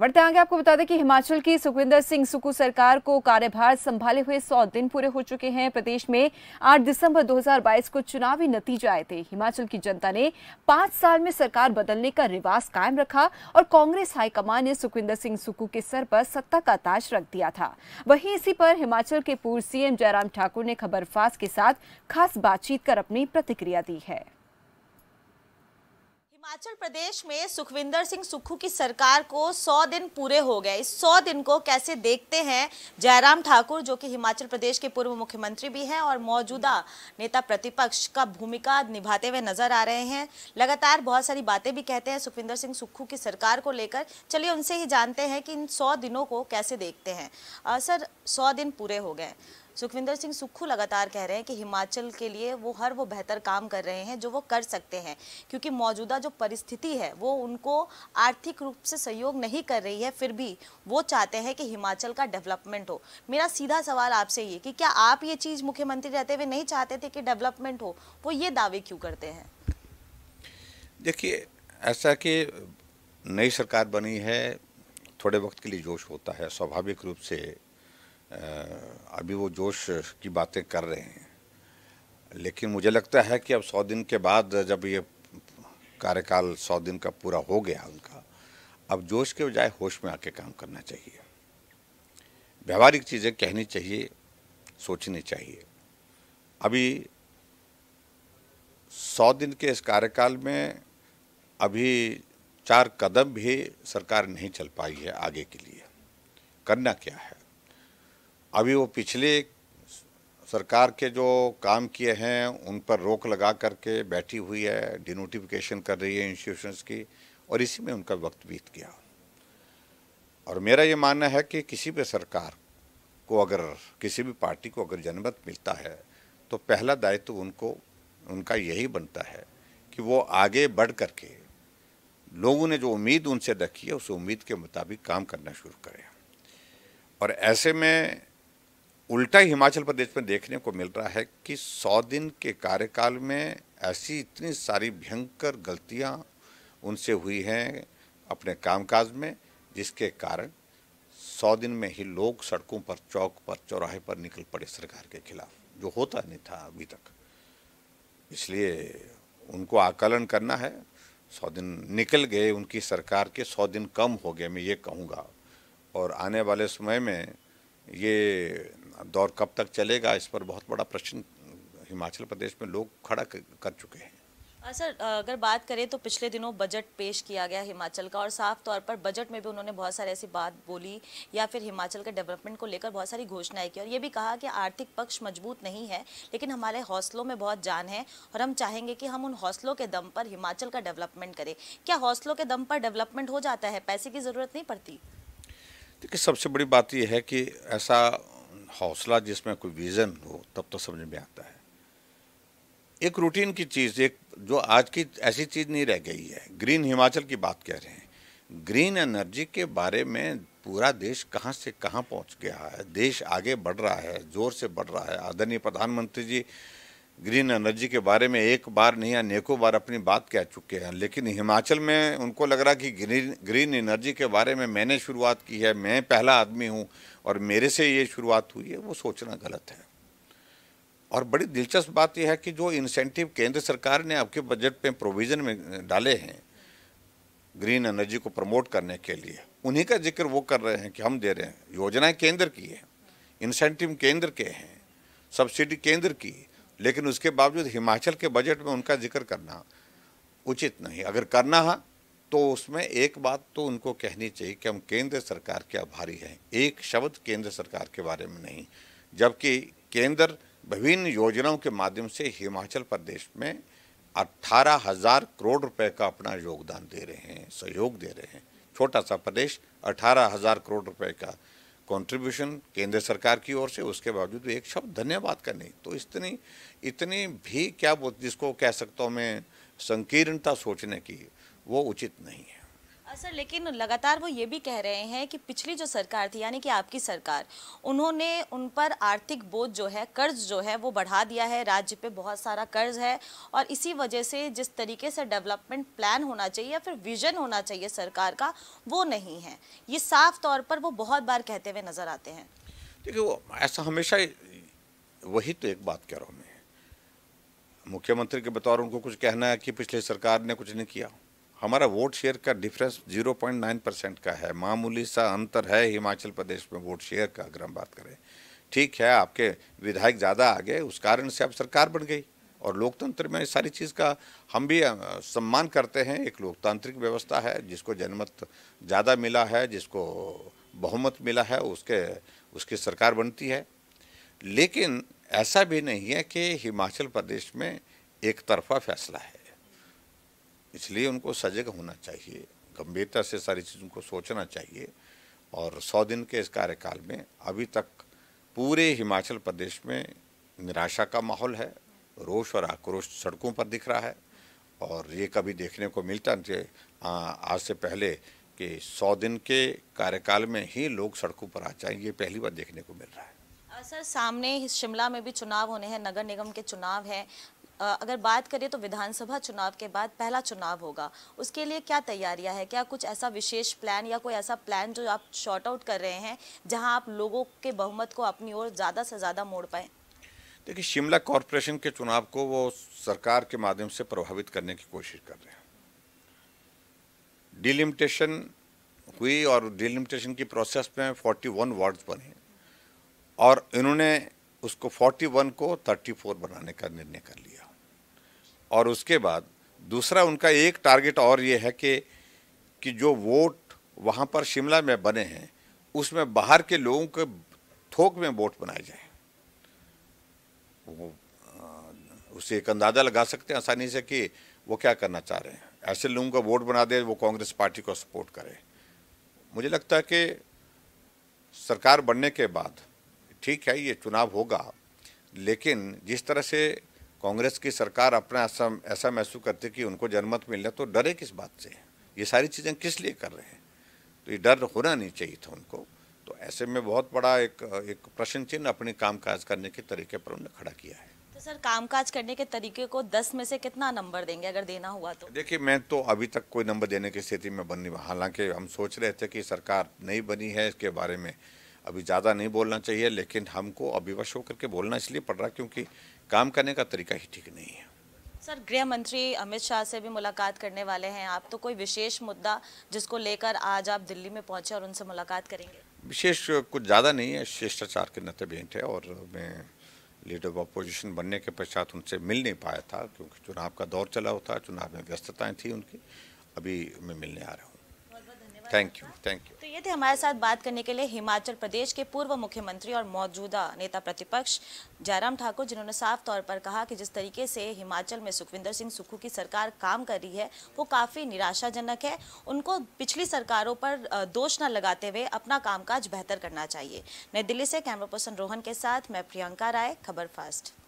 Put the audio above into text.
बढ़ते आगे आपको बता दें कि हिमाचल की सुखविंदर सिंह सुक्कू सरकार को कार्यभार संभाले हुए 100 दिन पूरे हो चुके हैं प्रदेश में 8 दिसंबर 2022 को चुनावी नतीजे आए थे हिमाचल की जनता ने पांच साल में सरकार बदलने का रिवाज कायम रखा और कांग्रेस हाईकमान ने सुखविंदर सिंह सुक्कू के सर पर सत्ता का ताज रख दिया था वहीं इसी पर हिमाचल के पूर्व सीएम जयराम ठाकुर ने खबर के साथ खास बातचीत कर अपनी प्रतिक्रिया दी है हिमाचल प्रदेश में सुखविंदर सिंह सुक्खू की सरकार को 100 दिन पूरे हो गए इस 100 दिन को कैसे देखते हैं जयराम ठाकुर जो कि हिमाचल प्रदेश के पूर्व मुख्यमंत्री भी हैं और मौजूदा नेता प्रतिपक्ष का भूमिका निभाते हुए नजर आ रहे हैं लगातार बहुत सारी बातें भी कहते हैं सुखविंदर सिंह सुक्खू की सरकार को लेकर चलिए उनसे ही जानते हैं कि इन सौ दिनों को कैसे देखते हैं सर सौ दिन पूरे हो गए सुखविंदर सिंह सुक्खू लगातार कह रहे हैं कि हिमाचल के लिए वो हर वो बेहतर काम कर रहे हैं जो वो कर सकते हैं क्योंकि मौजूदा जो परिस्थिति है वो उनको आर्थिक रूप से सहयोग नहीं कर रही है फिर भी वो चाहते हैं कि हिमाचल का डेवलपमेंट हो मेरा सीधा सवाल आपसे ये कि क्या आप ये चीज़ मुख्यमंत्री रहते हुए नहीं चाहते थे कि डेवलपमेंट हो वो ये दावे क्यों करते हैं देखिए ऐसा कि नई सरकार बनी है थोड़े वक्त के लिए जोश होता है स्वाभाविक रूप से अभी वो जोश की बातें कर रहे हैं लेकिन मुझे लगता है कि अब सौ दिन के बाद जब ये कार्यकाल सौ दिन का पूरा हो गया उनका अब जोश के बजाय होश में आके काम करना चाहिए व्यवहारिक चीज़ें कहनी चाहिए सोचनी चाहिए अभी सौ दिन के इस कार्यकाल में अभी चार कदम भी सरकार नहीं चल पाई है आगे के लिए करना क्या है अभी वो पिछले सरकार के जो काम किए हैं उन पर रोक लगा करके बैठी हुई है डिनोटिफिकेशन कर रही है इंस्टीट्यूशंस की और इसी में उनका वक्त बीत गया और मेरा ये मानना है कि किसी भी सरकार को अगर किसी भी पार्टी को अगर जनमत मिलता है तो पहला दायित्व तो उनको उनका यही बनता है कि वो आगे बढ़ करके लोगों ने जो उम्मीद उनसे रखी है उस उम्मीद के मुताबिक काम करना शुरू करें और ऐसे में उल्टा हिमाचल प्रदेश में देखने को मिल रहा है कि सौ दिन के कार्यकाल में ऐसी इतनी सारी भयंकर गलतियां उनसे हुई हैं अपने कामकाज में जिसके कारण सौ दिन में ही लोग सड़कों पर चौक पर चौराहे पर निकल पड़े सरकार के खिलाफ जो होता नहीं था अभी तक इसलिए उनको आकलन करना है सौ दिन निकल गए उनकी सरकार के सौ दिन कम हो गए मैं ये कहूँगा और आने वाले समय में ये दौर कब तक चलेगा इस पर बहुत बड़ा प्रश्न हिमाचल प्रदेश में लोग खड़ा कर चुके हैं सर अगर बात करें तो पिछले दिनों बजट पेश किया गया हिमाचल का और साफ तौर पर बजट में भी उन्होंने बहुत सारी ऐसी बात बोली या फिर हिमाचल के डेवलपमेंट को लेकर बहुत सारी घोषणाएं की और ये भी कहा कि आर्थिक पक्ष मजबूत नहीं है लेकिन हमारे हौसलों में बहुत जान है और हम चाहेंगे कि हम उन हौसलों के दम पर हिमाचल का डेवलपमेंट करें क्या हौसलों के दम पर डेवलपमेंट हो जाता है पैसे की ज़रूरत नहीं पड़ती देखिए सबसे बड़ी बात यह है कि ऐसा हौसला जिसमें कोई विज़न हो तब तो समझ में आता है एक रूटीन की चीज़ एक जो आज की ऐसी चीज़ नहीं रह गई है ग्रीन हिमाचल की बात कह रहे हैं ग्रीन एनर्जी के बारे में पूरा देश कहाँ से कहाँ पहुँच गया है देश आगे बढ़ रहा है ज़ोर से बढ़ रहा है आदरणीय प्रधानमंत्री जी ग्रीन एनर्जी के बारे में एक बार नहीं अनेकों बार अपनी बात कह चुके हैं लेकिन हिमाचल में उनको लग रहा कि ग्रीन ग्रीन एनर्जी के बारे में मैंने शुरुआत की है मैं पहला आदमी हूँ और मेरे से ये शुरुआत हुई है वो सोचना गलत है और बड़ी दिलचस्प बात यह है कि जो इंसेंटिव केंद्र सरकार ने आपके बजट पर प्रोविज़न में डाले हैं ग्रीन एनर्जी को प्रमोट करने के लिए उन्हीं का जिक्र वो कर रहे हैं कि हम दे रहे हैं योजनाएँ केंद्र की है इंसेंटिव केंद्र के हैं सब्सिडी केंद्र की लेकिन उसके बावजूद हिमाचल के बजट में उनका जिक्र करना उचित नहीं अगर करना है तो उसमें एक बात तो उनको कहनी चाहिए कि हम केंद्र सरकार के आभारी हैं एक शब्द केंद्र सरकार के बारे में नहीं जबकि केंद्र विभिन्न योजनाओं के माध्यम से हिमाचल प्रदेश में अट्ठारह हजार करोड़ रुपए का अपना योगदान दे रहे हैं सहयोग दे रहे हैं छोटा सा प्रदेश अठारह हजार करोड़ रुपए का कंट्रीब्यूशन केंद्र सरकार की ओर से उसके बावजूद एक शब्द धन्यवाद का नहीं तो इतनी इतनी भी क्या जिसको कह सकता हूँ मैं संकीर्णता सोचने की वो उचित नहीं है सर लेकिन लगातार वो ये भी कह रहे हैं कि पिछली जो सरकार थी यानी कि आपकी सरकार उन्होंने उन पर आर्थिक बोझ जो है कर्ज जो है वो बढ़ा दिया है राज्य पे बहुत सारा कर्ज है और इसी वजह से जिस तरीके से डेवलपमेंट प्लान होना चाहिए या फिर विजन होना चाहिए सरकार का वो नहीं है ये साफ तौर पर वो बहुत बार कहते हुए नज़र आते हैं देखिए वो ऐसा हमेशा वही तो एक बात कह रहा हूँ मैं मुख्यमंत्री के बतौर उनको कुछ कहना है कि पिछली सरकार ने कुछ नहीं किया हमारा वोट शेयर का डिफरेंस 0.9 परसेंट का है मामूली सा अंतर है हिमाचल प्रदेश में वोट शेयर का अगर हम बात करें ठीक है आपके विधायक ज़्यादा आ गए उस कारण से अब सरकार बन गई और लोकतंत्र में सारी चीज़ का हम भी सम्मान करते हैं एक लोकतांत्रिक व्यवस्था है जिसको जनमत ज़्यादा मिला है जिसको बहुमत मिला है उसके उसकी सरकार बनती है लेकिन ऐसा भी नहीं है कि हिमाचल प्रदेश में एक तरफा फैसला है इसलिए उनको सजग होना चाहिए गंभीरता से सारी चीज़ों को सोचना चाहिए और सौ दिन के इस कार्यकाल में अभी तक पूरे हिमाचल प्रदेश में निराशा का माहौल है रोष और आक्रोश सड़कों पर दिख रहा है और ये कभी देखने को मिलता नहीं हाँ, आज से पहले कि सौ दिन के कार्यकाल में ही लोग सड़कों पर आ जाएं ये पहली बार देखने को मिल रहा है सर सामने शिमला में भी चुनाव होने हैं नगर निगम के चुनाव हैं अगर बात करें तो विधानसभा चुनाव के बाद पहला चुनाव होगा उसके लिए क्या तैयारियां हैं क्या कुछ ऐसा विशेष प्लान या कोई ऐसा प्लान जो आप शॉर्ट आउट कर रहे हैं जहां आप लोगों के बहुमत को अपनी ओर ज़्यादा से ज़्यादा मोड़ पाएँ देखिए शिमला कॉरपोरेशन के चुनाव को वो सरकार के माध्यम से प्रभावित करने की कोशिश कर रहे हैं डिलिमिटेशन हुई और डिलिमिटेशन की प्रोसेस में 41 वार्ड्स बने और इन्होंने उसको 41 को 34 बनाने का निर्णय कर लिया और उसके बाद दूसरा उनका एक टारगेट और ये है कि कि जो वोट वहाँ पर शिमला में बने हैं उसमें बाहर के लोगों के थोक में वोट बनाए जाए उसे एक अंदाज़ा लगा सकते हैं आसानी से कि वो क्या करना चाह रहे हैं ऐसे लोगों का वोट बना दे वो कांग्रेस पार्टी को सपोर्ट करे मुझे लगता है कि सरकार बनने के बाद ठीक है ये चुनाव होगा लेकिन जिस तरह से कांग्रेस की सरकार अपना ऐसा ऐसा महसूस करती कि उनको जनमत मिलना तो डरे किस बात से ये सारी चीज़ें किस लिए कर रहे हैं तो ये डर होना नहीं चाहिए था उनको तो ऐसे में बहुत बड़ा एक एक प्रश्न चिन्ह अपने कामकाज करने के तरीके पर उन्होंने खड़ा किया है तो सर कामकाज करने के तरीके को 10 में से कितना नंबर देंगे अगर देना हुआ तो देखिए मैं तो अभी तक कोई नंबर देने की स्थिति में बन नहीं हालांकि हम सोच रहे थे कि सरकार नहीं बनी है इसके बारे में अभी ज़्यादा नहीं बोलना चाहिए लेकिन हमको अभिवश होकर के बोलना इसलिए पड़ रहा क्योंकि काम करने का तरीका ही ठीक नहीं है सर गृह मंत्री अमित शाह से भी मुलाकात करने वाले हैं आप तो कोई विशेष मुद्दा जिसको लेकर आज आप दिल्ली में पहुंचे और उनसे मुलाकात करेंगे विशेष कुछ ज़्यादा नहीं है शिष्टाचार के नाते भेंट है और मैं लीडर ऑफ अपोजिशन बनने के पश्चात उनसे मिल नहीं पाया था क्योंकि चुनाव का दौर चला होता चुनाव में व्यस्तताएँ थी उनकी अभी मैं मिलने आ रहा हूँ थैंक यू थैंक यू तो ये थे हमारे साथ बात करने के लिए हिमाचल प्रदेश के पूर्व मुख्यमंत्री और मौजूदा नेता प्रतिपक्ष जयराम ठाकुर जिन्होंने साफ तौर पर कहा कि जिस तरीके से हिमाचल में सुखविंदर सिंह सुक्खू की सरकार काम कर रही है वो काफ़ी निराशाजनक है उनको पिछली सरकारों पर दोष न लगाते हुए अपना कामकाज बेहतर करना चाहिए नई दिल्ली से कैमरा पर्सन रोहन के साथ मैं प्रियंका राय खबर फास्ट